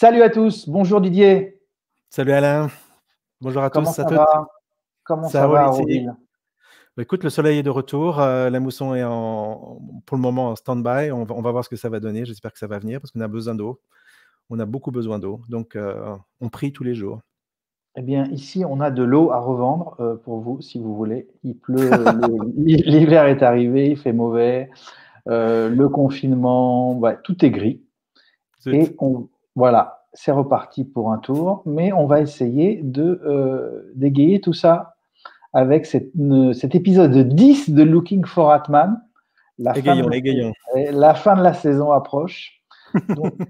Salut à tous, bonjour Didier. Salut Alain, bonjour à tous. Ça va Comment ça, va, bah, Écoute, le soleil est de retour, euh, la mousson est en, pour le moment en stand-by, on, va, voir ce que ça va donner, j'espère que ça va venir parce qu'on a besoin d'eau, on a beaucoup besoin d'eau, donc euh, on prie tous les jours. Eh bien, ici, on a de l'eau à revendre euh, pour vous, si vous voulez. Il pleut, l'hiver est arrivé, il fait mauvais, le confinement, bah, tout est gris. Et on, voilà, c'est reparti pour un tour, mais on va essayer de euh, dégayer tout ça avec cet épisode 10 de Looking for Atman. La, fin, de, la saison approche.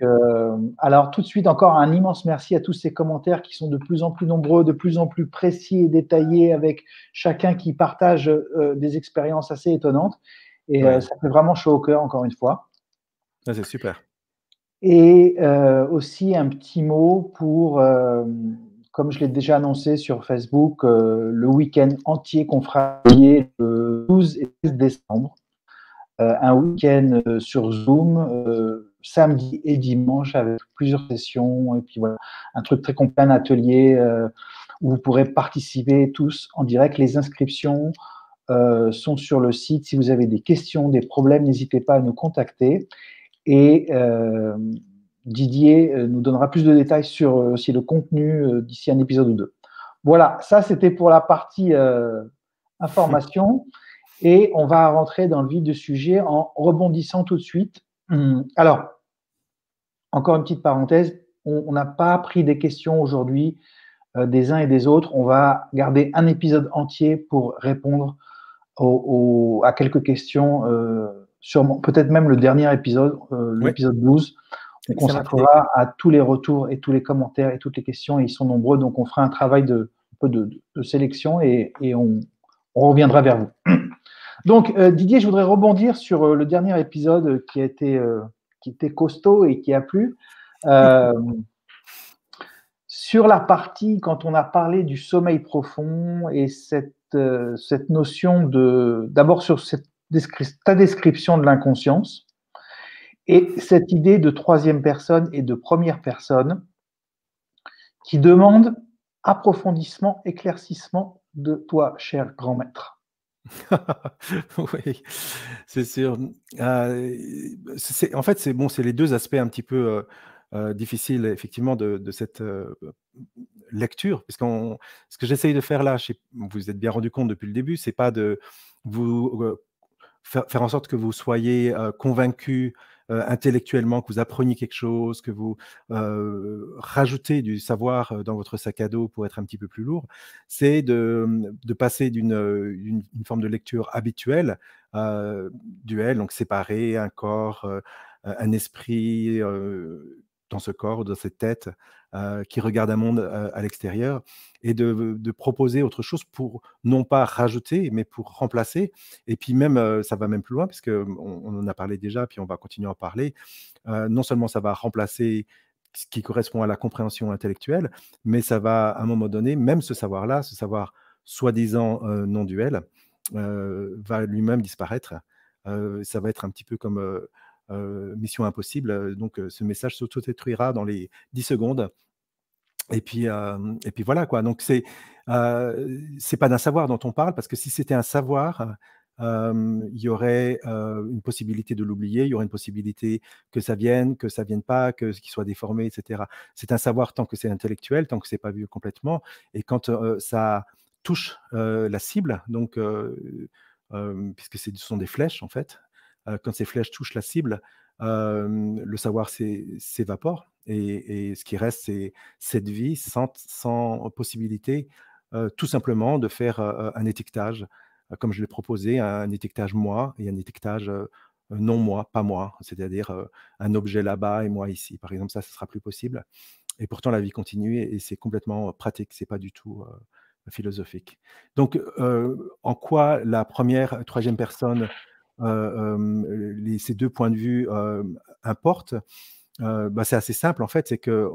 Euh, alors tout de suite encore un immense merci à tous ces commentaires qui sont de plus en plus nombreux, de plus en plus précis et détaillés, avec chacun qui partage euh, des expériences assez étonnantes. Et ça fait vraiment chaud au cœur encore une fois. c'est super. Et euh, aussi un petit mot pour, euh, comme je l'ai déjà annoncé sur Facebook, euh, le week-end entier qu'on fera le 12 et 16 décembre. un week-end sur Zoom, samedi et dimanche, avec plusieurs sessions. Et puis voilà, un truc très complet, un atelier où vous pourrez participer tous en direct. Les inscriptions sont sur le site. Si vous avez des questions, des problèmes, n'hésitez pas à nous contacter. Et euh, Didier euh, nous donnera plus de détails sur euh, aussi le contenu d'ici un épisode ou deux. Voilà, ça c'était pour la partie information. Et on va rentrer dans le vif du sujet en rebondissant tout de suite. Hum, alors, encore une petite parenthèse, on n'a pas pris des questions aujourd'hui des uns et des autres. On va garder un épisode entier pour répondre à quelques questions peut-être même le dernier épisode, euh, l'épisode 12. On consacrera à tous les retours et tous les commentaires et toutes les questions, et ils sont nombreux, donc on fera un travail de, sélection et, on, reviendra vers vous. Donc, euh, Didier, je voudrais rebondir sur euh, le dernier épisode qui a été était costaud et qui a plu. sur la partie, quand on a parlé du sommeil profond et cette, cette notion de. D'abord, sur cette ta description de l'inconscience et cette idée de troisième personne et de première personne qui demande approfondissement, éclaircissement de toi, cher grand maître. oui, c'est sûr. Euh, en fait, c'est bon, c'est les deux aspects un petit peu euh, euh, difficiles, effectivement, de, cette lecture. Parce ce que j'essaye de faire là, vous vous êtes bien rendu compte depuis le début, c'est pas de vous faire, en sorte que vous soyez euh, convaincu euh, intellectuellement, que vous appreniez quelque chose, que vous euh, rajoutez du savoir dans votre sac à dos pour être un petit peu plus lourd, c'est de, de, passer d'une une, forme de lecture habituelle, euh, duel, donc séparer un corps, un esprit, dans ce corps, dans cette tête, euh, qui regarde un monde euh, à l'extérieur, et de, proposer autre chose pour non pas rajouter, mais pour remplacer. Et puis même, euh, ça va même plus loin, puisque hum, on, en a parlé déjà, puis on va continuer à en parler. non seulement ça va remplacer ce qui correspond à la compréhension intellectuelle, mais ça va à un moment donné, même ce savoir-là, ce savoir soi-disant non duel, va lui-même disparaître. ça va être un petit peu comme euh, Mission Impossible. Euh, donc euh, ce message s'autodétruira dans les 10 secondes. Et puis, et puis voilà quoi. Donc c'est pas d'un savoir dont on parle parce que si c'était un savoir, il y aurait une possibilité de l'oublier, il y aurait une possibilité que ça vienne, que ça vienne pas, que qu'il soit déformé, etc. C'est un savoir tant que c'est intellectuel, tant que c'est pas vu complètement, et quand ça touche la cible, donc puisque ce sont des flèches en fait, euh, quand ces flèches touchent la cible, euh, le savoir s'évapore et, ce qui reste, c'est cette vie sans, sans possibilité euh, tout simplement de faire un étiquetage, comme je l'ai proposé, un étiquetage moi et un étiquetage non moi, pas moi, c'est-à-dire un objet là-bas et moi ici. Par exemple, ça, ce sera plus possible. Et pourtant, la vie continue et, c'est complètement pratique, c'est pas du tout philosophique. Donc, en quoi la première, troisième personne euh, euh, ces deux points de vue euh, importent. Bah, c'est assez simple en fait, c'est que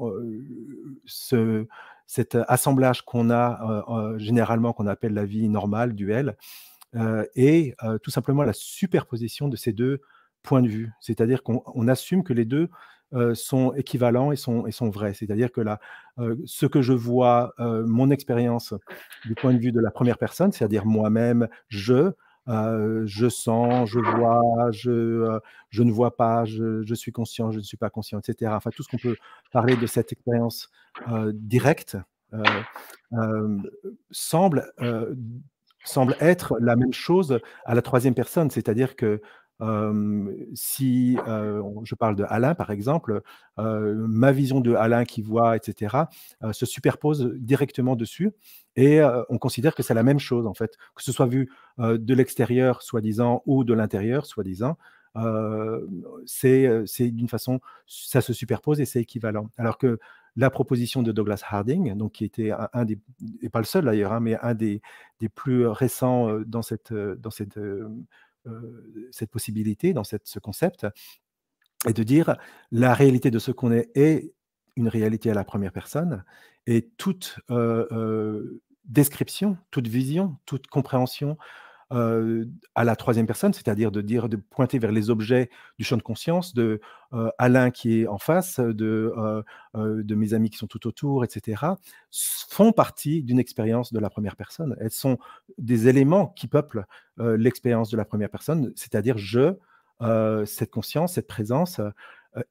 ce, cet assemblage qu'on a généralement qu'on appelle la vie normale, duel, est tout simplement la superposition de ces deux points de vue. C'est-à-dire qu'on assume que les deux sont équivalents et sont, et sont vrais. C'est-à-dire que là, ce que je vois, mon expérience du point de vue de la première personne, c'est-à-dire moi-même, je, euh, je sens, je vois, je, euh, je ne vois pas, je, je, suis conscient, je ne suis pas conscient, etc. Enfin, tout ce qu'on peut parler de cette expérience euh, directe semble, semble être la même chose à la troisième personne, c'est-à-dire que si je parle de Alain, par exemple, ma vision de Alain qui voit, etc., se superpose directement dessus et on considère que c'est la même chose en fait, que ce soit vu de l'extérieur soi-disant ou de l'intérieur soi-disant, euh, c'est d'une façon, ça se superpose et c'est équivalent. Alors que la proposition de Douglas Harding, donc qui était un, des, et pas le seul d'ailleurs, hein, mais un des, des plus récents dans cette, dans cette euh, cette possibilité, dans ce concept, est de dire la réalité de ce qu'on est est une réalité à la première personne, et toute euh, euh, description, toute vision, toute compréhension, à la troisième personne, c'est-à-dire de dire, de pointer vers les objets du champ de conscience de Alain qui est en face, de, de mes amis qui sont tout autour, etc., font partie d'une expérience de la première personne. Elles sont des éléments qui peuplent l'expérience de la première personne, c'est-à-dire je, cette conscience, cette présence,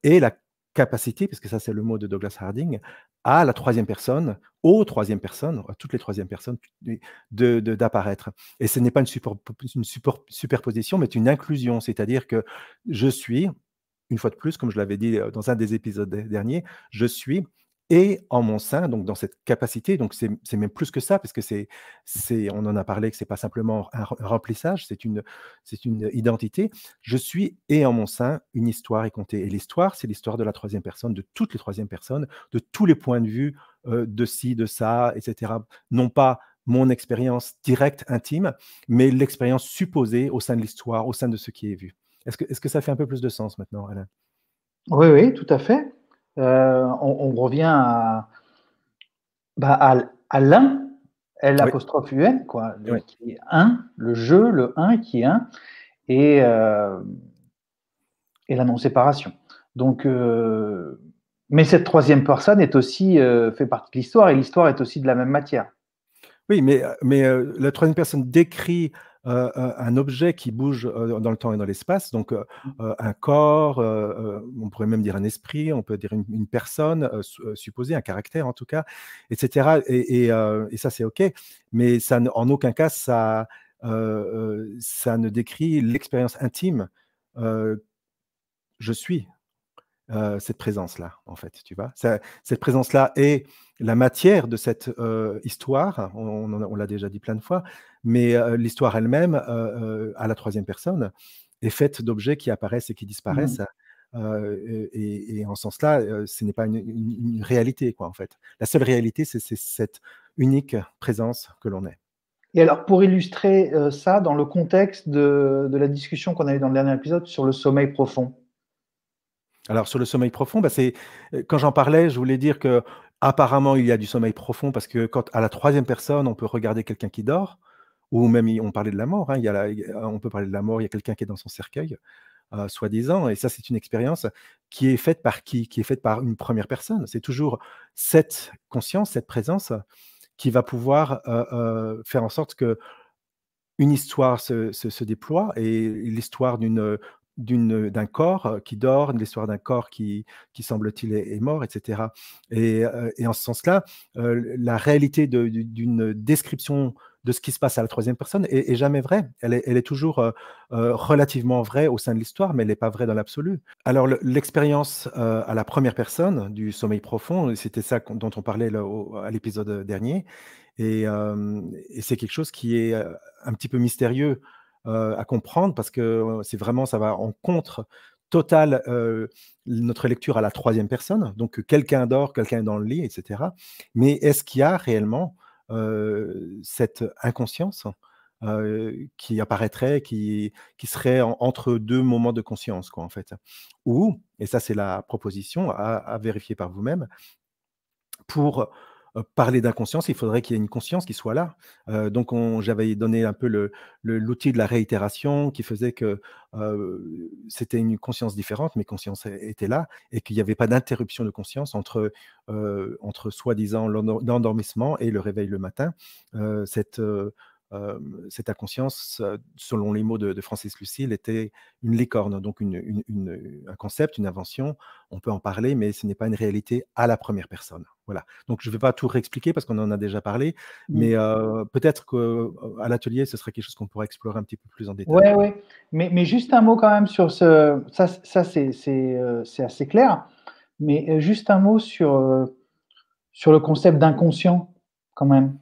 et la capacité, parce que ça c'est le mot de Douglas Harding, à la troisième personne, aux troisième personnes, à toutes les troisièmes personnes, d'apparaître. De, d'apparaître Et ce n'est pas une, superposition, mais une inclusion, c'est-à-dire que je suis, une fois de plus, comme je l'avais dit euh, dans un des épisodes derniers, je suis et en mon sein, donc dans cette capacité, donc c'est même plus que ça, parce que c'est, on en a parlé que c'est pas simplement un remplissage, c'est une, c'est une identité. Je suis et en mon sein une histoire est comptée. Et l'histoire, c'est l'histoire de la troisième personne, de toutes les troisièmes personnes, de tous les points de vue, euh, de ci, de ça, etc. Non pas mon expérience directe, intime, mais l'expérience supposée au sein de l'histoire, au sein de ce qui est vu. Est-ce que, est-ce que ça fait un peu plus de sens maintenant, Alain Oui, oui, tout à fait. Euh, on, revient à, bah, à, l'un, l'apostrophe UN, qui est le jeu, le un qui est un, et, euh, et la non-séparation. Donc, euh, mais cette troisième personne est aussi, fait partie de l'histoire, et l'histoire est aussi de la même matière. Oui, mais, mais la troisième personne décrit euh, euh, un objet qui bouge euh, dans le temps et dans l'espace, donc mmh. un corps, on pourrait même dire un esprit, on peut dire une, personne supposée, un caractère en tout cas, etc. Et, et ça c'est ok, mais ça en aucun cas ça, ça ne décrit l'expérience intime je suis euh, cette présence-là, en fait, tu vois. cette présence-là est la matière de cette euh, histoire, on, l'a déjà dit plein de fois, mais euh, l'histoire elle-même, à la troisième personne, est faite d'objets qui apparaissent et qui mmh. disparaissent. Et, en ce sens-là, ce n'est pas une, réalité, quoi, en fait. La seule réalité, c'est cette unique présence que l'on est. Et alors, pour illustrer ça, dans le contexte de, de la discussion qu'on a eue dans le dernier épisode sur le sommeil profond, alors sur le sommeil profond, bah, c'est euh, quand j'en parlais, je voulais dire que apparemment il y a du sommeil profond parce que quand à la troisième personne, on peut regarder quelqu'un qui dort, ou même on parlait de la mort. Hein, on peut parler de la mort. Il y a quelqu'un qui est dans son cercueil. Euh, soi-disant. Et ça, c'est une expérience qui est faite par qui Qui est faite par une première personne. C'est toujours cette conscience, cette présence qui va pouvoir euh, faire en sorte que une histoire se déploie et l'histoire d'une d'un corps qui dort, l'histoire d'un corps qui, semble-t-il, est, mort, etc. Et, en ce sens-là, la réalité d'une description de ce qui se passe à la troisième personne est, jamais vraie. Elle est, toujours relativement vraie au sein de l'histoire, mais elle n'est pas vraie dans l'absolu. Alors l'expérience à la première personne du sommeil profond, c'était ça dont on parlait à l'épisode dernier, et c'est quelque chose qui est un petit peu mystérieux euh, à comprendre parce que euh, c'est vraiment, ça va en contre total euh, notre lecture à la troisième personne. Donc quelqu'un dort, quelqu'un est dans le lit, etc. Mais est-ce qu'il y a réellement cette inconscience qui apparaîtrait, qui, qui serait entre deux moments de conscience, quoi, en fait. Ou, et ça c'est la proposition à vérifier par vous-même, pour euh, parler d'inconscience, il faudrait qu'il y ait une conscience qui soit là. Euh, donc, j'avais donné un peu l'outil de la réitération qui faisait que euh, c'était une conscience différente, mais conscience était là et qu'il n'y avait pas d'interruption de conscience entre, entre soi-disant l'endormissement et le réveil le matin. cette cette conscience, selon les mots de, Francis Lucille, était une licorne, donc un concept, une invention. On peut en parler, mais ce n'est pas une réalité à la première personne. Voilà. Donc je ne vais pas tout réexpliquer parce qu'on en a déjà parlé, mais peut-être qu'à l'atelier, ce sera quelque chose qu'on pourra explorer un petit peu plus en détail. Oui, oui. Mais, juste un mot quand même sur ce. Ça, c'est assez clair. Mais juste un mot sur, sur le concept d'inconscient, quand même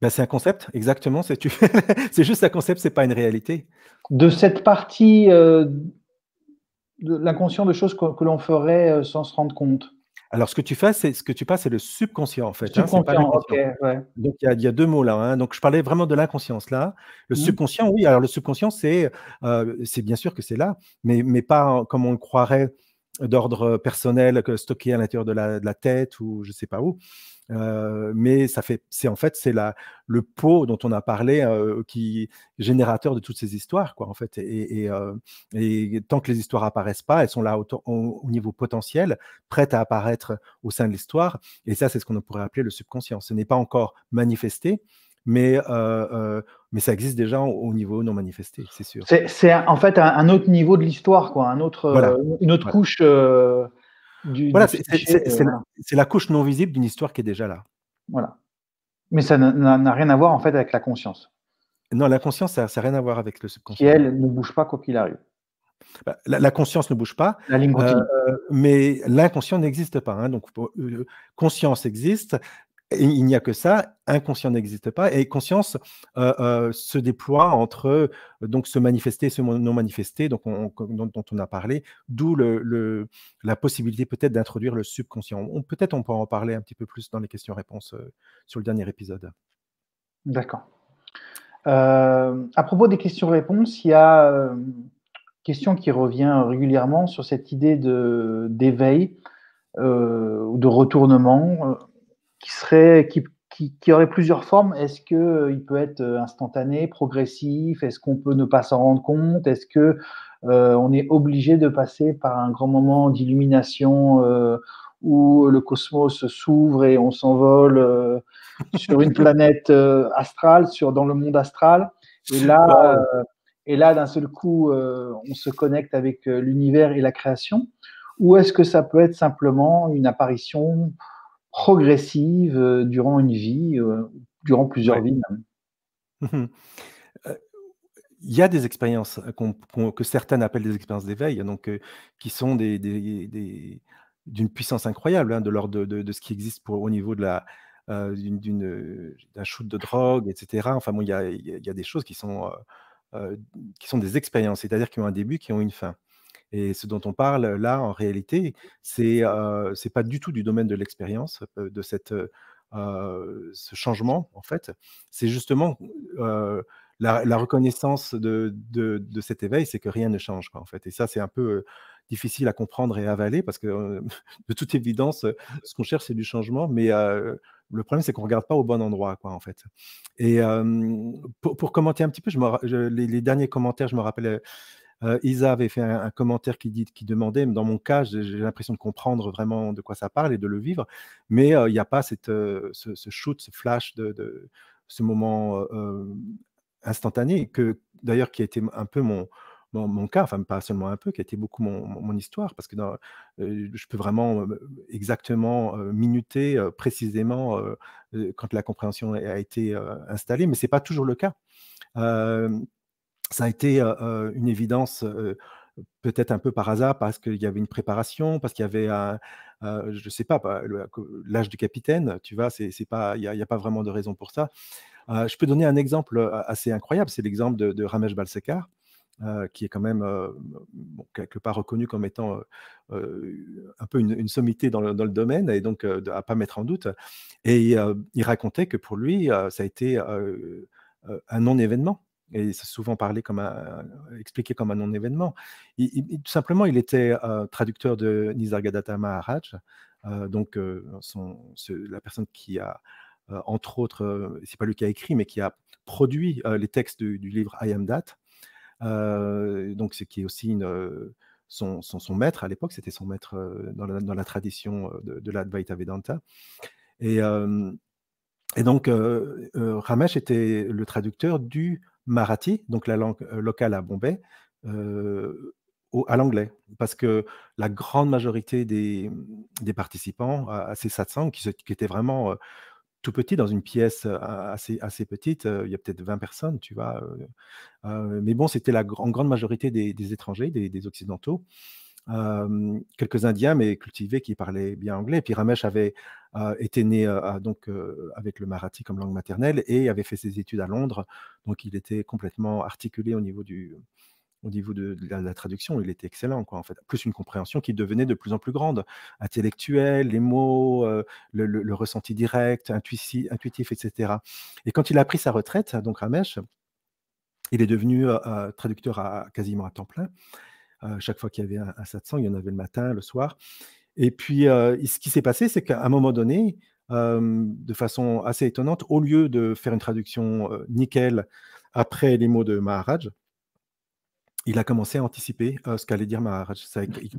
ben, c'est un concept, exactement. C'est, c'est juste un concept, c'est pas une réalité. De cette partie euh, de l'inconscient de choses que, l'on ferait euh, sans se rendre compte. Alors, ce que tu fais, c'est ce que tu passes, c'est le subconscient en fait. Hein, subconscient, Donc, il y, a deux mots là. Hein. Donc, je parlais vraiment de l'inconscience là. Le mhm. subconscient, oui. Alors, le subconscient, c'est, euh, c'est bien sûr que c'est là, mais, mais pas comme on le croirait d'ordre euh, personnel stocké à l'intérieur de la, tête ou je ne sais pas où. Euh, mais ça fait, c'est en fait, c'est la, le pot dont on a parlé euh, qui générateur de toutes ces histoires, quoi, en fait. Euh, et, tant que les histoires apparaissent pas, elles sont là au, niveau potentiel, prêtes à apparaître au sein de l'histoire. Et ça, c'est ce qu'on pourrait appeler le subconscient. Ce n'est pas encore manifesté, mais, mais ça existe déjà au, niveau non manifesté, c'est sûr. C'est en fait un, autre niveau de l'histoire, quoi, un autre, une autre couche. du, voilà, c'est la, couche non visible d'une histoire qui est déjà là. Voilà. Mais ça n'a rien à voir en fait avec la conscience. Non, la conscience, ça n'a rien à voir avec le subconscient. Qui, elle, ne bouge pas quoi qu'il arrive. Bah, la, conscience ne bouge pas, la ligne euh, mais l'inconscient n'existe pas. Hein, donc, euh, conscience existe, il n'y a que ça, inconscient n'existe pas, et conscience euh, euh, se déploie entre euh, donc se manifester, se non manifester, donc dont, on a parlé, d'où la possibilité peut-être d'introduire le subconscient. peut-être on peut en parler un petit peu plus dans les questions-réponses sur le dernier épisode. D'accord. à propos des questions-réponses, il y a une question qui revient régulièrement sur cette idée de d'éveil ou de retournement qui serait, qui, qui, aurait plusieurs formes. Est-ce que euh, il peut être euh, instantané, progressif Est-ce qu'on peut ne pas s'en rendre compte Est-ce que euh, on est obligé de passer par un grand moment d'illumination où le cosmos s'ouvre et on s'envole sur une planète astrale, sur dans le monde astral Et là, et là, d'un seul coup, on se connecte avec l'univers et la création. Ou est-ce que ça peut être simplement une apparition progressive euh, durant une vie, euh, durant plusieurs vies mhm. euh, Il y a des expériences que certaines appellent des expériences d'éveil, donc qui sont des, d'une puissance incroyable, hein, de l'ordre de, ce qui existe pour, au niveau de la d'un shoot de drogue, etc. Enfin bon, il y a, des choses qui sont qui sont des expériences, c'est-à-dire qui ont un début, qui ont une fin. Et ce dont on parle euh, là, en réalité, c'est n'est euh, c'est pas du tout du domaine de l'expérience, euh, de cette, ce changement, en fait. C'est justement la, reconnaissance de, de, de cet éveil, c'est que rien ne change, quoi, en fait. Et ça, c'est un peu difficile à comprendre et à avaler parce que, de toute évidence, ce qu'on cherche, c'est du changement, mais le problème, c'est qu'on ne regarde pas au bon endroit, quoi, en fait. Et pour, commenter un petit peu, je me, les, les, derniers commentaires, je me rappelle euh, Isa avait fait un, commentaire qui, dit, qui demandait, dans mon cas, j'ai l'impression de comprendre vraiment de quoi ça parle et de le vivre, mais euh, il n'y a pas cette, euh, ce, shoot, ce flash ce moment instantané, que d'ailleurs qui a été un peu mon, cas, enfin pas seulement un peu, qui a été beaucoup mon, histoire, parce que dans, je peux vraiment exactement minuter précisément quand la compréhension a été installée, mais ce n'est pas toujours le cas ça a été une évidence, peut-être un peu par hasard, parce qu'il y avait une préparation, parce qu'il y avait je ne sais pas, bah, l'âge du capitaine, tu vois, il n'y a, pas vraiment de raison pour ça. je peux donner un exemple assez incroyable, c'est l'exemple de, Ramesh Balsekar. qui est quand même quelque part reconnu comme étant un peu une, sommité dans le, domaine et donc à à pas mettre en doute. Et il racontait que pour lui, ça a été un non-événement et c'est souvent parlé comme expliqué comme un non-événement. tout simplement, il était euh, traducteur de Nisargadatta Maharaj, euh, donc euh, son, la personne qui a, entre autres, c'est pas lui qui a écrit, mais qui a produit les textes du, livre I Am That, donc ce qui est aussi son, son, maître à l'époque, c'était son maître dans la, tradition de, de l'Advaita Vedanta. Et, et donc, Ramesh était le traducteur du marathi, donc la langue euh, locale à Bombay, euh, à l'anglais. Parce que la grande majorité des, participants à, ces satsangs, qui, étaient vraiment euh, tout petits, dans une pièce assez, assez petite, il y a peut-être 20 personnes, tu vois. mais bon, c'était la grande majorité des, étrangers, des Occidentaux quelques Indiens, mais cultivés, qui parlaient bien anglais. Et puis Ramesh avait été né donc, avec le marathi comme langue maternelle et avait fait ses études à Londres. Donc il était complètement articulé au niveau, du, au niveau de, la, traduction. Il était excellent, quoi, en fait. Plus une compréhension qui devenait de plus en plus grande, intellectuelle, les mots, le, ressenti direct, intuitif, etc. Et quand il a pris sa retraite, donc Ramesh, il est devenu euh, traducteur à, quasiment à temps plein chaque fois qu'il y avait un, satsang, il y en avait le matin, le soir. Et puis, euh, ce qui s'est passé, c'est qu'à un moment donné, euh, de façon assez étonnante, au lieu de faire une traduction euh, nickel après les mots de Maharaj, il a commencé à anticiper ce qu'allait dire Maharaj.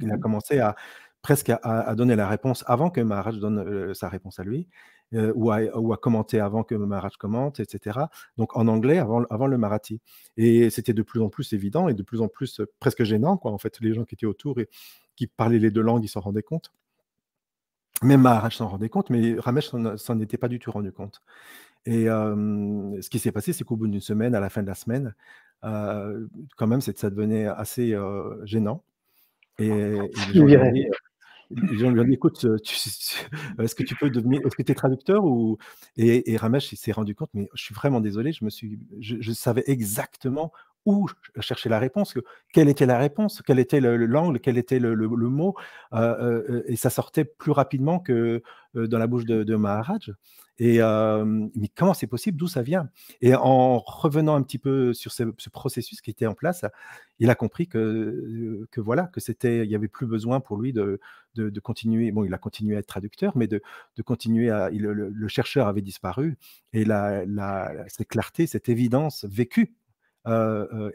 il a commencé à presque à, donner la réponse avant que Maharaj donne sa réponse à lui. Euh, ou, à, commenter avant que Maharaj commente, etc. Donc en anglais avant, le marathi. Et c'était de plus en plus évident et de plus en plus euh, presque gênant, quoi. En fait, les gens qui étaient autour et qui parlaient les deux langues, ils s'en rendaient compte. Même Maharaj s'en rendait compte, mais Ramesh s'en était pas du tout rendu compte. Et euh, ce qui s'est passé, c'est qu'au bout d'une semaine, à la fin de la semaine, quand même, ça devenait assez gênant. Et, dit écoute, euh, est-ce que tu peux devenir, que tu es traducteur ou... Et, Ramesh s'est rendu compte, mais je suis vraiment désolé, je, savais exactement où chercher la réponse, quelle était la réponse, quel était l'angle, quel était le, mot, euh, euh, et ça sortait plus rapidement que dans la bouche de Maharaj. Et mais comment c'est possible D'où ça vient Et en revenant un petit peu sur ce, processus qui était en place, il a compris que, que voilà que c'était, il n'y avait plus besoin pour lui de, de, continuer. Bon, il a continué à être traducteur, mais de, continuer à. le, chercheur avait disparu et la, cette clarté, cette évidence vécue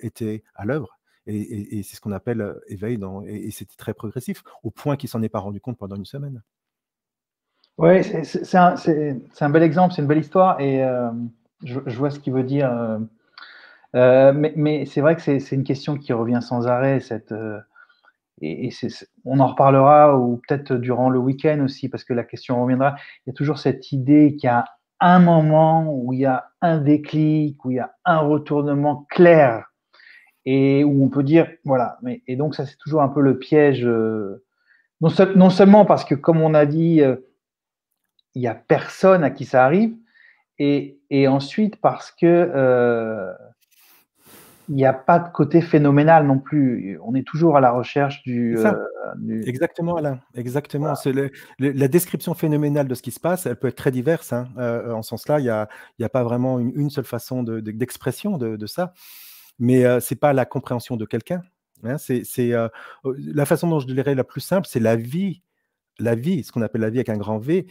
était à l'œuvre. Et, c'est ce qu'on appelle éveil, dans, et, et c'était très progressif, au point qu'il s'en est pas rendu compte pendant une semaine. Oui, c'est un, un, bel exemple, c'est une belle histoire et euh, je, vois ce qu'il veut dire. Euh, euh, mais, c'est vrai que c'est une question qui revient sans arrêt. Cette, et, on en reparlera ou peut-être durant le week-end aussi parce que la question reviendra. Il y a toujours cette idée qu'il y a un moment où il y a un déclic, où il y a un retournement clair et où on peut dire voilà. et donc ça c'est toujours un peu le piège. non, seulement parce que comme on a dit il n'y a personne à qui ça arrive. Et, ensuite, parce que euh, il n'y a pas de côté phénoménal non plus. On est toujours à la recherche du. Euh, Exactement, Alain. Exactement. la description phénoménale de ce qui se passe, elle peut être très diverse. Hein. Euh, en ce sens-là, il n'y a, pas vraiment une, seule façon d'expression de, ça. Mais c'est ce n'est pas la compréhension de quelqu'un. Hein. C'est, la façon dont je dirais la plus simple, c'est la vie. La vie, ce qu'on appelle la vie avec un grand V,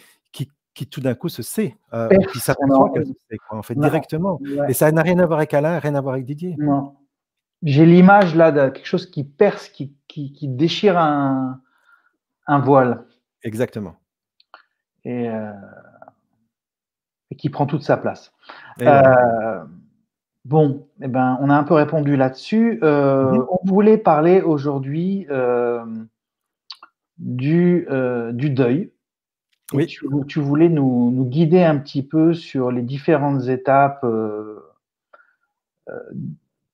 qui tout d'un coup se sait, qui euh, s'aperçoit sait, en fait, directement. Et ça n'a rien à voir avec Alain, rien à voir avec Didier. J'ai l'image là de quelque chose qui perce, qui, déchire un, voile. Exactement. Euh, et, qui prend toute sa place. Euh, bon, eh ben, on a un peu répondu là-dessus. Mhm. On voulait parler aujourd'hui du, du deuil. Tu, voulais nous, guider un petit peu sur les différentes étapes, euh, euh,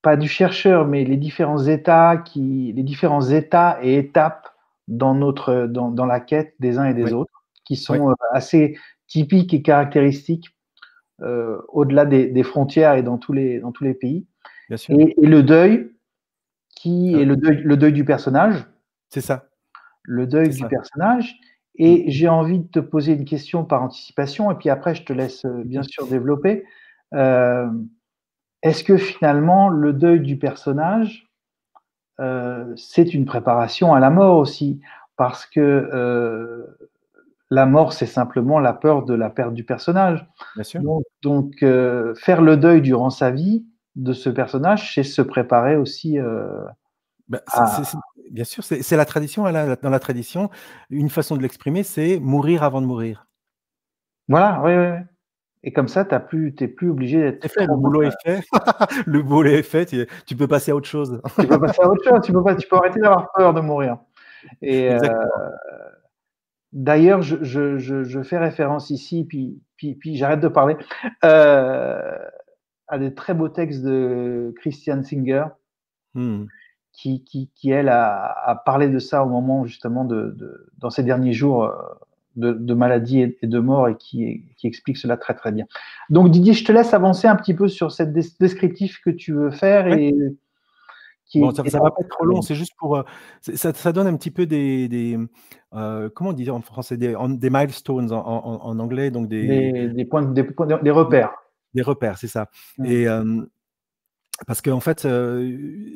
pas du chercheur, mais les différents états les différents états et étapes dans la quête des uns et des autres, qui sont euh, assez typiques et caractéristiques au-delà des, frontières et dans tous les, pays. Et, le deuil, qui ah est le deuil, du personnage. C'est ça. Le deuil du personnage et mm. j'ai envie de te poser une question par anticipation, et puis après, je te laisse euh, bien sûr développer. Euh, est-ce que finalement, le deuil du personnage, euh, c'est une préparation à la mort aussi Parce que la mort, c'est simplement la peur de la perte du personnage. Bien sûr. Donc, donc faire le deuil durant sa vie de ce personnage, c'est se préparer aussi bah, ah. bien sûr, c'est la tradition. Hein, dans la tradition, une façon de l'exprimer, c'est mourir avant de mourir. Voilà, oui, oui. Et comme ça, tu n'es plus, obligé d'être. Le boulot est fait. le boulot est fait. Tu, peux passer à autre chose. tu peux passer à autre chose. Tu peux, arrêter d'avoir peur de mourir. Et euh, d'ailleurs, je, fais référence ici, puis, j'arrête de parler, euh, à des très beaux textes de Christian Singer. Hmm qui, elle, a, parlé de ça au moment justement de, dans ces derniers jours euh, de, maladies maladie et, de mort et qui, qui, explique cela très très bien. Donc Didier, je te laisse avancer un petit peu sur cette descriptif que tu veux faire et qui ça, va pas être trop long, c'est juste pour euh, ça, donne un petit peu des, euh, Comment on comment en français des, des milestones en, anglais donc des des, points des, des repères des repères, c'est ça. Mmh. Et parce qu'en en fait,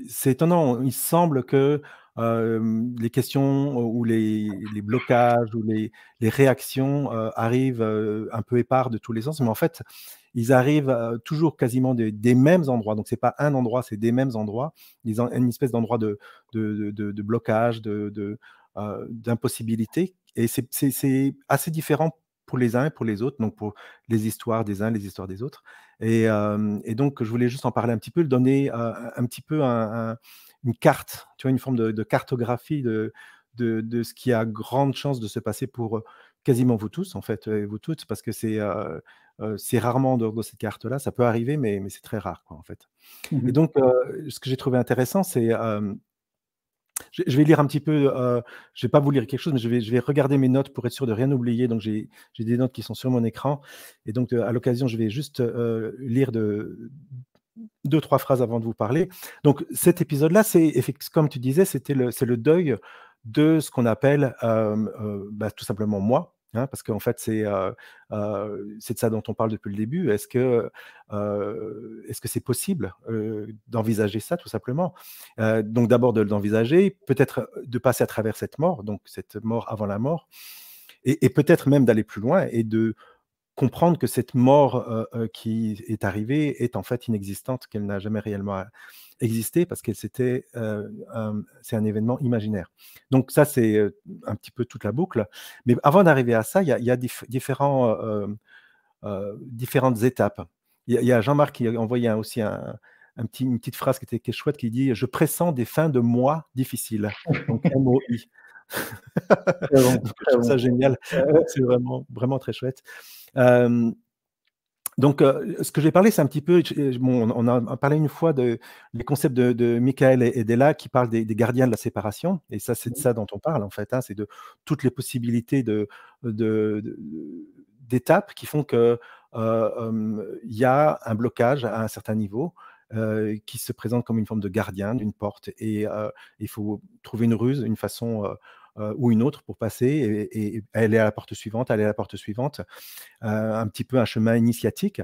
c'est étonnant. Il semble que les questions ou les, blocages ou les, réactions arrivent un peu épars de tous les sens, mais en fait, ils arrivent toujours quasiment des, mêmes endroits. Donc, ce n'est pas un endroit, c'est des mêmes endroits. Ils ont une espèce d'endroit de, de, de, de, blocage, d'impossibilité. Et c'est assez différent pour les uns et pour les autres, donc pour les histoires des uns, les histoires des autres. Et, donc, je voulais juste en parler un petit peu, donner un petit peu une carte, tu vois, une forme de, cartographie de, de, ce qui a grande chance de se passer pour quasiment vous tous, en fait, et vous toutes, parce que c'est c'est rarement dans, cette carte-là. Ça peut arriver, mais, mais c'est très rare, quoi, en fait. Et mmh donc, ce que j'ai trouvé intéressant, c'est je vais lire un petit peu, euh, je ne vais pas vous lire quelque chose, mais je vais, regarder mes notes pour être sûr de rien oublier. Donc j'ai des notes qui sont sur mon écran. Et donc euh, à l'occasion, je vais juste euh, lire de, deux, trois phrases avant de vous parler. Donc cet épisode-là, c'est comme tu disais, c'est le, deuil de ce qu'on appelle bah, tout simplement moi, Hein, parce qu'en fait, c'est euh, de ça dont on parle depuis le début. Est-ce que est-ce que c'est possible d'envisager ça tout simplement Donc d'abord de l'envisager, peut-être de passer à travers cette mort, donc cette mort avant la mort, et peut-être même d'aller plus loin et de comprendre que cette mort qui est arrivée est en fait inexistante, qu'elle n'a jamais réellement existé parce qu'elle c'était c'est un événement imaginaire. Donc ça c'est un petit peu toute la boucle. Mais avant d'arriver à ça, il y a, différents, différentes étapes. Il y a, Jean-Marc qui a envoyé aussi un, petit, une petite phrase qui était, chouette qui dit Je pressens des fins de mois difficiles. Donc, ça génial. C'est vraiment, vraiment très chouette. donc, ce que j'ai parlé, c'est un petit peu, on a parlé une fois des les concepts de, Michael et d'Ella qui parlent des, gardiens de la séparation. Et ça, c'est de mmh. ça dont on parle, en fait. Hein. c'est de toutes les possibilités d'étapes qui font qu'il euh, y a un blocage à un certain niveau. qui se présente comme une forme de gardien d'une porte et il faut trouver une ruse, une façon euh, ou une autre pour passer et, elle est à la porte suivante, aller à la porte suivante, euh, un petit peu un chemin initiatique.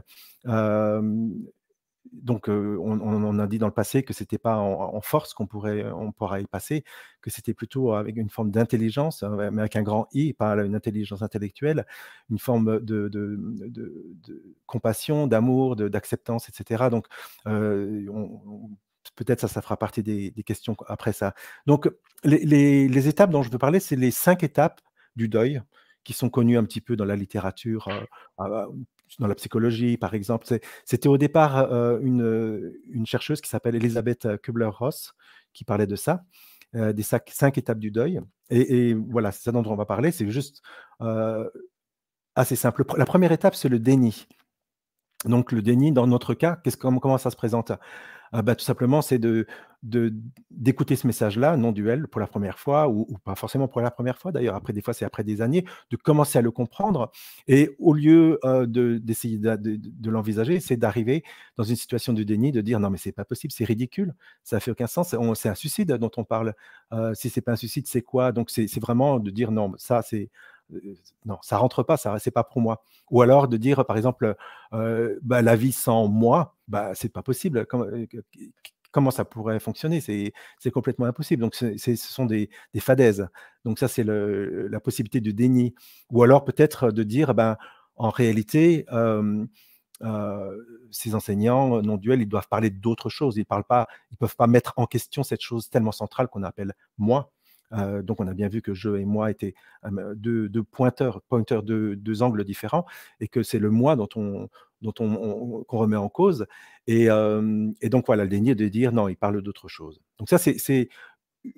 Euh, donc, on, a dit dans le passé que c'était pas en, force qu'on pourrait, on pourrait y passer, que c'était plutôt avec une forme d'intelligence, hein, mais avec un grand I, pas une intelligence intellectuelle, une forme de, de, de compassion, d'amour, d'acceptance, etc. Donc, on, on Peut-être ça, ça fera partie des, questions après ça. Donc, les, étapes dont je veux parler, c'est les cinq étapes du deuil qui sont connues un petit peu dans la littérature, euh, ah, bah, dans la psychologie, par exemple. C'était au départ euh, une, chercheuse qui s'appelle Elisabeth euh, Kubler-Ross qui parlait de ça, des cinq, étapes du deuil. Et, et voilà, c'est ça dont on va parler. C'est juste assez simple. La première étape, c'est le déni. Donc le déni, dans notre cas, comment, comment ça se présente ah, bah, Tout simplement, c'est de, d'écouter ce message-là, non duel, pour la première fois, ou, pas forcément pour la première fois d'ailleurs, après des fois c'est après des années, de commencer à le comprendre. Et au lieu euh, d'essayer de, l'envisager, c'est d'arriver dans une situation de déni, de dire non mais c'est pas possible, c'est ridicule, ça fait aucun sens, c'est un suicide dont on parle. Euh, si c'est pas un suicide, c'est quoi Donc c'est vraiment de dire non, ça c'est euh, non, ça rentre pas, ça c'est pas pour moi. Ou alors de dire, par exemple, euh, bah, la vie sans moi, bah, c'est pas possible. Comment, euh, ça pourrait fonctionner C'est complètement impossible. Donc, ce sont des, fadaises. Donc, ça, c'est la possibilité de déni. Ou alors peut-être de dire, ben, en réalité, ces enseignants non duels, ils doivent parler d'autres choses. Ils ne parlent pas, ils peuvent pas mettre en question cette chose tellement centrale qu'on appelle moi. Euh, donc on a bien vu que je et moi étaient deux, pointeurs, pointeurs de deux angles différents, et que c'est le moi dont on, qu'on remet en cause. Et, donc voilà, le dénier de dire non, il parle d'autre chose. Donc ça, c'est,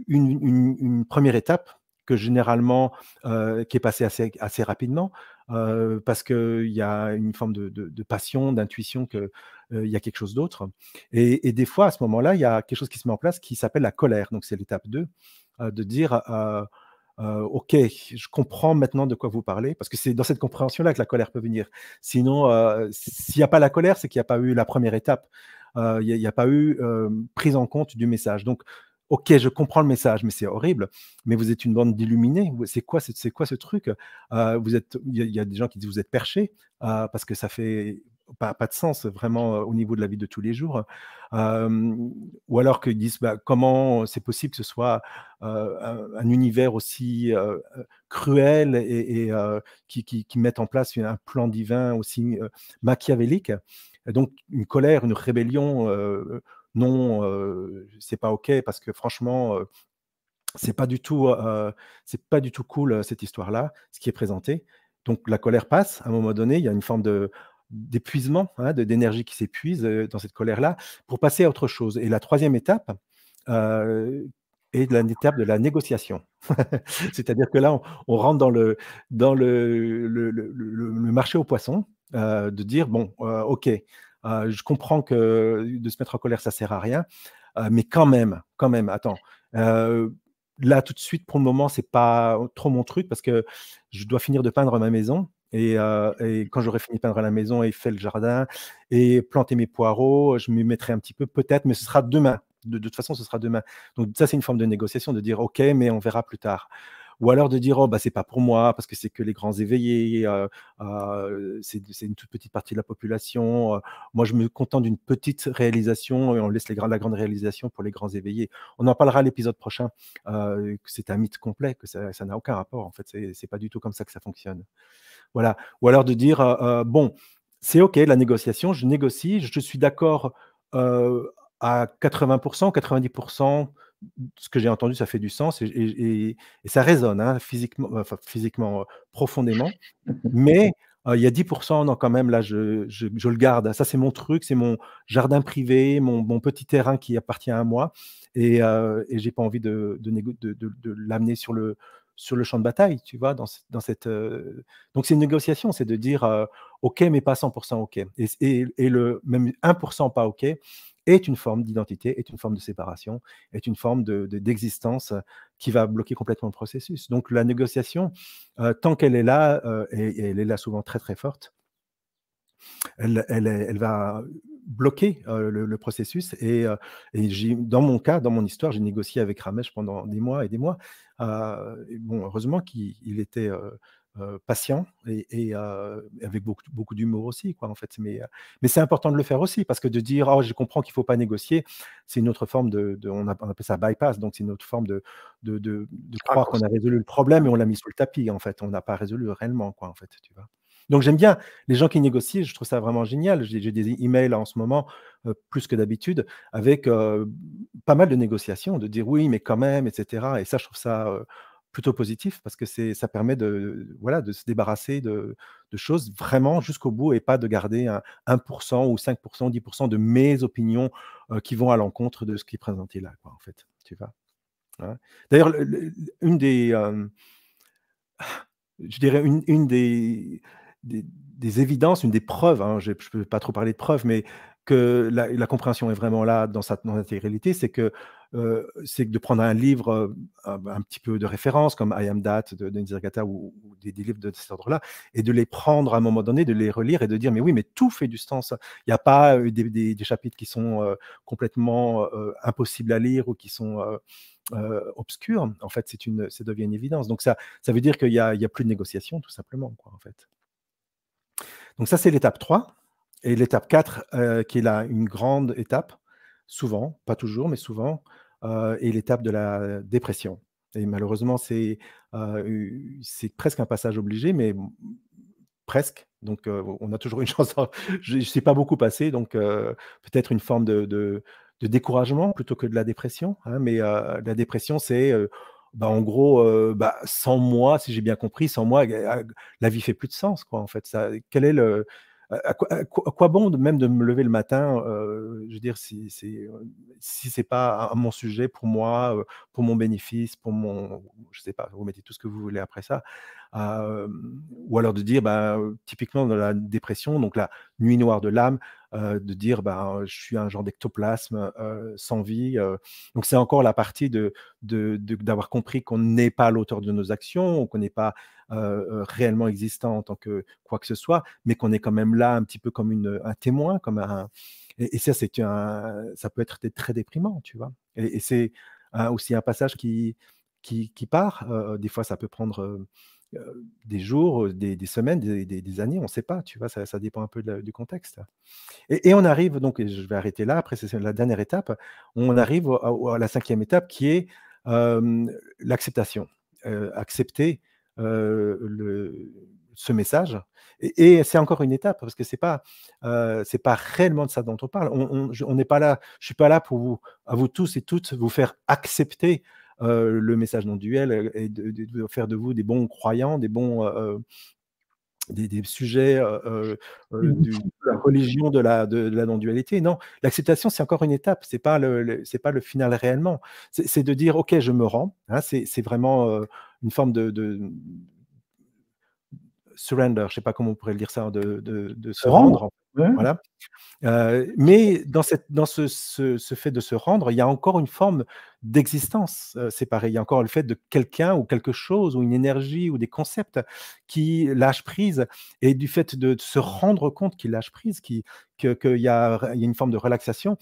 une, première étape que généralement, qui est passée assez, rapidement, parce qu'il y a une forme de, passion, d'intuition, qu'il y a quelque chose d'autre. Et, et, des fois, à ce moment-là, il y a quelque chose qui se met en place qui s'appelle la colère. Donc, c'est l'étape 2. Euh, de dire euh, euh, OK, je comprends maintenant de quoi vous parlez, parce que c'est dans cette compréhension-là que la colère peut venir. Sinon, s'il n'y a pas la colère, c'est qu'il n'y a pas eu la première étape, il n'y a, pas eu prise en compte du message. Donc, Ok, je comprends le message, mais c'est horrible. Mais vous êtes une bande d'illuminés. C'est quoi, c'est quoi ce truc Vous êtes, il y, a des gens qui disent vous êtes perchés parce que ça fait pas, de sens vraiment au niveau de la vie de tous les jours. ou alors qu'ils disent bah, comment c'est possible que ce soit un, univers aussi cruel et, qui, qui, mette en place un plan divin aussi machiavélique. donc une colère, une rébellion, non, c'est pas ok parce que franchement, c'est pas du tout, c'est pas du tout cool cette histoire-là, ce qui est présenté. Donc la colère passe, à un moment donné, il y a une forme de d'épuisement, hein, d'énergie qui s'épuise euh, dans cette colère-là, pour passer à autre chose. Et la troisième étape, euh, est l'étape de la négociation. C'est-à-dire que là, on, rentre dans le, dans le, le, marché aux poissons, euh, de dire, bon, OK, je comprends que de se mettre en colère, ça sert à rien, mais quand même, quand même, attends. là, tout de suite, pour le moment, c'est pas trop mon truc parce que je dois finir de peindre ma maison. Et, quand j'aurai fini de peindre la maison et fait le jardin et planter mes poireaux, je m'y mettrai un petit peu peut-être, mais ce sera demain. de, toute façon, ce sera demain. Donc ça, c'est une forme de négociation, de dire OK, mais on verra plus tard ou alors de dire oh bah c'est pas pour moi parce que c'est que les grands éveillés, euh, euh, c'est, une toute petite partie de la population. Euh, moi je me contente d'une petite réalisation et on laisse la grande réalisation pour les grands éveillés. On en parlera l'épisode prochain. que c'est un mythe complet, que ça, n'a aucun rapport en fait. C'est, pas du tout comme ça que ça fonctionne. Voilà. Ou alors de dire bon c'est ok la négociation, je négocie, je suis d'accord à 80%, 90% ce que j'ai entendu, ça fait du sens et, ça résonne hein, physiquement, euh, physiquement euh, profondément. Mais euh, il y a 10%, non, quand même, là, je, le garde. Ça, c'est mon truc, c'est mon jardin privé, mon, petit terrain qui appartient à moi. Et, je j'ai pas envie de, l'amener sur le, champ de bataille, tu vois, dans, cette... Donc c'est une négociation, c'est de dire OK, mais pas 100% OK. Et, le même 1% pas OK, est une forme d'identité, est une forme de séparation, est une forme d'existence de, euh, qui va bloquer complètement le processus. Donc la négociation, euh, tant qu'elle est là, euh, et, elle est là souvent très très forte, elle, elle, va bloquer le, processus. Et, dans mon cas, dans mon histoire, j'ai négocié avec Ramesh pendant des mois et des mois. bon, heureusement qu'il était euh, patient et, euh, avec beaucoup, d'humour aussi, quoi, en fait. Mais, euh, mais c'est important de le faire aussi parce que de dire, oh, je comprends qu'il ne faut pas négocier, c'est une autre forme de, on, appelle ça bypass, donc c'est une autre forme de, de, de, croire qu'on a résolu le problème et on l'a mis sous le tapis, en fait. On n'a pas résolu réellement, quoi, en fait, tu vois. Donc j'aime bien les gens qui négocient, je trouve ça vraiment génial. J'ai des emails en ce moment, plus que d'habitude, avec pas mal de négociations, de dire oui, mais quand même, etc. Et ça, je trouve ça plutôt positif parce que c'est, ça permet de, voilà, de se débarrasser de, choses vraiment jusqu'au bout et pas de garder un 1% ou 5%, 10% de mes opinions euh, qui vont à l'encontre de ce qui est présenté là, quoi, en fait. Tu hein. D'ailleurs, une des. Euh, je dirais une, des, des, évidences, une des preuves, hein, je ne peux pas trop parler de preuves, mais que la, compréhension est vraiment là dans sa dans intégralité, c'est que euh, c'est de prendre un livre euh, un, petit peu de référence comme I Am That de, de ou, des, livres de cet ordre-là et de les prendre à un moment donné, de les relire et de dire mais oui mais tout fait du sens. Il n'y a pas euh, des, des, chapitres qui sont euh, complètement impossibles à lire ou qui sont obscurs. En fait c'est une c'est devient une évidence. Donc ça ça veut dire qu'il n'y a, a, plus de négociation tout simplement quoi en fait. Donc ça c'est l'étape 3 et l'étape 4, euh, qui est là une grande étape, souvent, pas toujours, mais souvent, euh, est l'étape de la dépression. Et malheureusement, c'est euh, presque un passage obligé, mais presque. Donc, on a toujours une chance. je ne suis pas beaucoup passé, donc peut-être une forme de, découragement plutôt que de la dépression. Hein, mais la dépression, c'est bah, en gros, bah, sans moi, si j'ai bien compris, sans moi, la vie fait plus de sens, quoi. En fait, ça, quel est le, à quoi, bon même de me lever le matin euh, Je veux dire, si c'est si c'est pas mon sujet pour moi, euh, pour mon bénéfice, pour mon, je sais pas, vous mettez tout ce que vous voulez après ça. Euh, ou alors de dire, bah, typiquement dans la dépression, donc là, nuit noire de l'âme, euh, de dire ben, je suis un genre d'ectoplasme euh, sans vie. Euh. Donc c'est encore la partie de, d'avoir compris qu'on n'est pas l'auteur de nos actions, qu'on n'est pas réellement existant en tant que quoi que ce soit, mais qu'on est quand même là un petit peu comme un témoin, comme un. Et, ça, c'est ça peut être très déprimant, tu vois. Et, c'est hein, aussi un passage qui, qui part. des fois, ça peut prendre euh, des jours, euh, des, semaines, des, années, on ne sait pas, tu vois, ça, dépend un peu du contexte. Et, on arrive, donc je vais arrêter là, après c'est la dernière étape, on arrive à, la cinquième étape qui est euh, l'acceptation, accepter ce message. Et, c'est encore une étape parce que c'est pas pas réellement de ça dont on parle. On n'est pas là, je suis pas là pour vous à vous tous et toutes vous faire accepter euh, le message non duel euh, et de, faire de vous des bons croyants, des bons euh, des, sujets de la religion de la, de, la non-dualité. Non, l'acceptation, c'est encore une étape, c'est pas le, c'est pas le final réellement. C'est de dire, ok, je me rends. Hein, c'est vraiment une forme de, surrender, je sais pas comment on pourrait le dire ça, de, de, de se rendre. Voilà. Euh, mais dans, cette, dans ce, ce, fait de se rendre, il y a encore une forme d'existence C'est euh, pareil, Il y a encore le fait de quelqu'un ou quelque chose ou une énergie ou des concepts qui lâchent prise et du fait de, se rendre compte qu'ils lâchent prise, qu'il que, que y, a, y, a une forme de relaxation.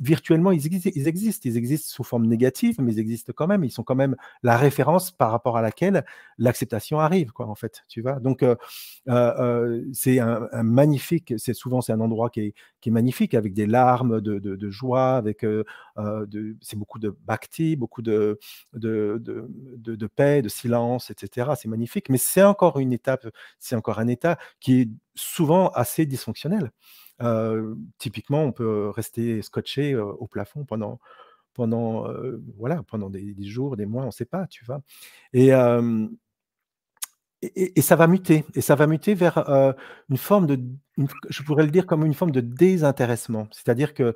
Virtuellement, ils, ils, existent. Ils existent sous forme négative, mais ils existent quand même. Ils sont quand même la référence par rapport à laquelle l'acceptation arrive, quoi, en fait. Tu vois Donc, euh, c'est un, un magnifique, c'est souvent c'est un endroit qui est, magnifique avec des larmes de, joie, avec euh, euh, de, c'est beaucoup de bhakti, beaucoup de, de, paix, de silence, etc. C'est magnifique, mais c'est encore une étape, c'est encore un état qui est souvent assez dysfonctionnel. Euh, typiquement, on peut rester scotché au plafond pendant pendant voilà pendant des, jours, des mois, on ne sait pas, tu vois. Et et, ça va muter, et ça va muter vers une forme de, je pourrais le dire comme une forme de désintéressement. C'est-à-dire que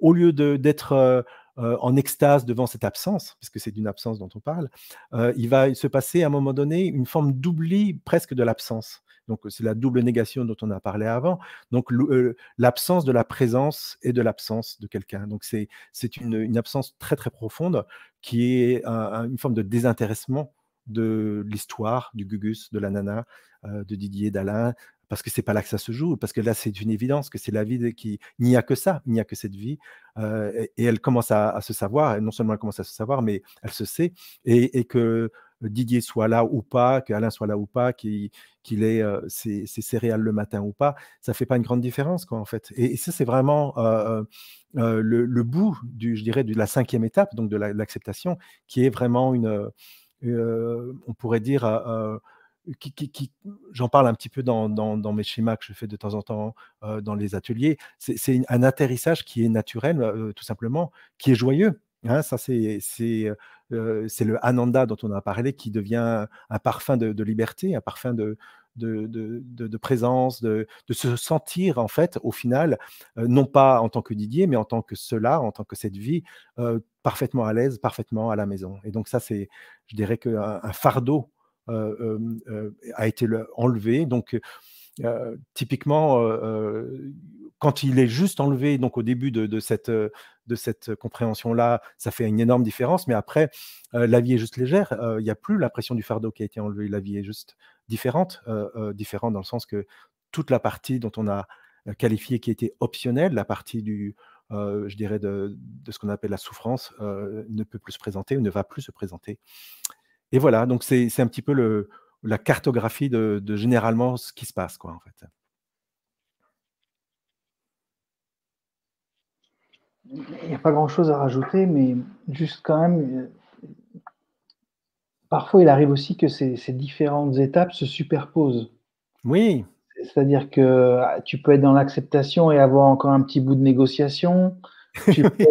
au lieu d'être en extase devant cette absence, puisque c'est d'une absence dont on parle, il va se passer à un moment donné une forme d'oubli presque de l'absence. Donc c'est la double négation dont on a parlé avant. Donc l'absence de la présence et de l'absence de quelqu'un. Donc c'est une, une, absence très très profonde qui est une forme de désintéressement de l'histoire du Gugus, de la nana, de Didier, d'Alain, parce que c'est pas là que ça se joue, parce que là c'est une évidence que c'est la vie qui n'y a que ça, il n'y a que cette vie, et, elle commence à, se savoir, et non seulement elle commence à se savoir, mais elle se sait, et, que Didier soit là ou pas, que Alain soit là ou pas, qu'il ait ses, céréales le matin ou pas, ça fait pas une grande différence quoi en fait. Et, ça c'est vraiment le, bout du, je dirais, de la cinquième étape donc de l'acceptation, qui est vraiment une, on pourrait dire qui, j'en parle un petit peu dans, mes schémas que je fais de temps en temps euh, dans les ateliers, c'est un atterrissage qui est naturel, euh, tout simplement, qui est joyeux. Hein. ça, euh, c'est le Ananda dont on a parlé qui devient un parfum de, liberté, un parfum de, de, présence, de, se sentir en fait au final, non pas en tant que Didier, mais en tant que cela, en tant que cette vie, parfaitement à l'aise, parfaitement à la maison. Et donc ça, c'est, je dirais, que un fardeau euh, euh, euh, a été enlevé. Donc, typiquement, quand il est juste enlevé, donc au début de, cette, de cette compréhension-là, ça fait une énorme différence. Mais après, la vie est juste légère. Il n'y a plus la pression du fardeau qui a été enlevée. La vie est juste différente, différente dans le sens que toute la partie dont on a qualifié qui était optionnelle, la partie du, je dirais, de ce qu'on appelle la souffrance, ne peut plus se présenter ou ne va plus se présenter et voilà, donc c'est un petit peu la cartographie de, généralement ce qui se passe, quoi, en fait. Il n'y a pas grand-chose à rajouter, mais juste quand même, euh, parfois il arrive aussi que ces, différentes étapes se superposent. Oui. C'est-à-dire que ah, tu peux être dans l'acceptation et avoir encore un petit bout de négociation. Tu peux,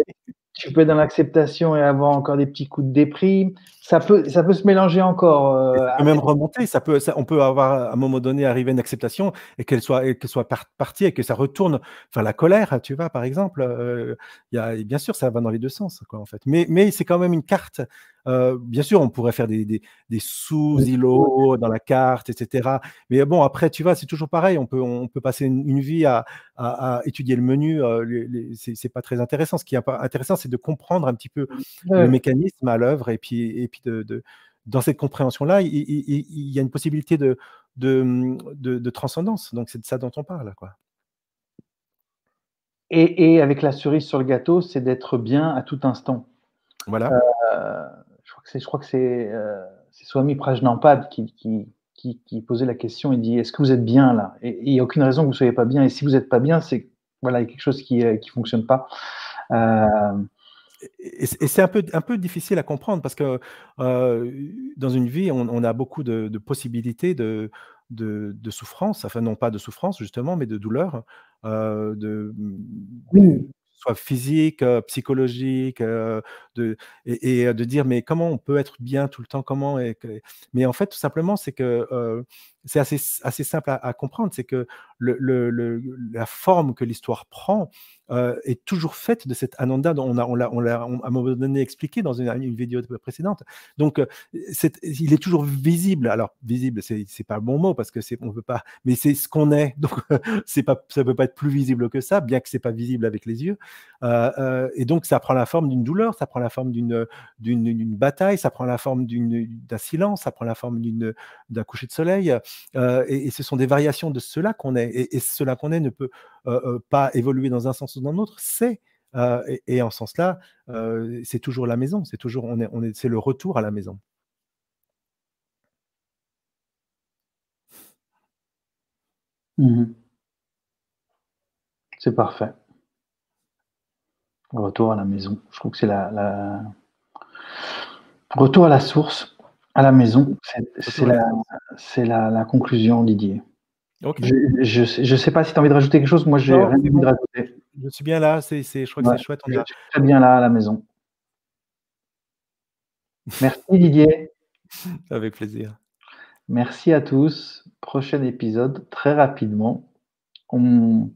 tu peux être dans l'acceptation et avoir encore des petits coups de déprime ça peut, ça peut se mélanger encore. Euh, ça peut même remonter, ça peut, on peut avoir à un moment donné arriver une acceptation et qu'elle soit, qu'elle soit partie et que ça retourne, enfin la colère, tu vois, par exemple. Euh, il y a, bien sûr, ça va dans les deux sens, quoi, en fait. Mais, mais c'est quand même une carte. Euh, bien sûr, on pourrait faire des, des, sous-îlots dans la carte, etc. Mais bon, après, tu vois, c'est toujours pareil. On peut, on peut passer une, vie à, à, étudier le menu. Euh, Ce c'est pas très intéressant. Ce qui est intéressant, c'est de comprendre un petit peu le mécanisme à l'œuvre et puis, et puis de, dans cette compréhension-là, il, y a une possibilité de, de, transcendance. Donc, c'est de ça dont on parle. Quoi. Et, avec la cerise sur le gâteau, c'est d'être bien à tout instant. Voilà. Euh, je crois que c'est, euh, Swami Prajnampad qui, posait la question. et dit Est-ce que vous êtes bien là Et il n'y a aucune raison que vous ne soyez pas bien. Et si vous n'êtes pas bien, c'est voilà, il y a quelque chose qui ne euh, fonctionne pas. Euh, et, c'est un peu, un peu difficile à comprendre parce que euh, dans une vie, on, a beaucoup de, possibilités de, de, souffrance, enfin non pas de souffrance justement, mais de douleur, euh, de, soit physique, euh, psychologique, de, et, de dire mais comment on peut être bien tout le temps, comment, mais en fait tout simplement c'est que c'est assez, simple à, comprendre, c'est que la forme que l'histoire prend euh, est toujours faite de cette ananda dont on a, on l'a, à un moment donné expliqué dans une, une vidéo précédente. Donc, euh, il est toujours visible. Alors, visible, c'est, n'est pas le bon mot parce que c'est, on pas, mais c'est ce qu'on est. Donc, c'est pas, ça peut pas être plus visible que ça, bien que ce n'est pas visible avec les yeux. Euh, et donc, ça prend la forme d'une douleur, ça prend la forme d'une, bataille, ça prend la forme d'un silence, ça prend la forme d'un coucher de soleil. Euh, et, ce sont des variations de cela qu'on est. Et, cela qu'on est ne peut euh, euh, pas évoluer dans un sens ou dans l'autre. C'est et, en ce sens-là, c'est toujours la maison. C'est toujours on c'est le retour à la maison. Mmh c'est parfait. Retour à la maison. Je trouve que c'est la... Retour à la source à la maison, c'est la, conclusion, Didier. Je ne sais, pas si tu as envie de rajouter quelque chose, moi n'ai rien envie de rajouter. Je suis bien là, je crois que c'est chouette. je suis très bien là à la maison. Merci Didier. Avec plaisir. Merci à tous. Prochain épisode très rapidement. On,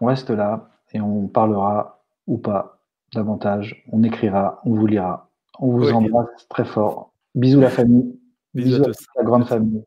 reste là et on parlera ou pas davantage. On écrira, on vous lira. On vous embrasse très fort. Bisous la famille. Bisous, la grande famille.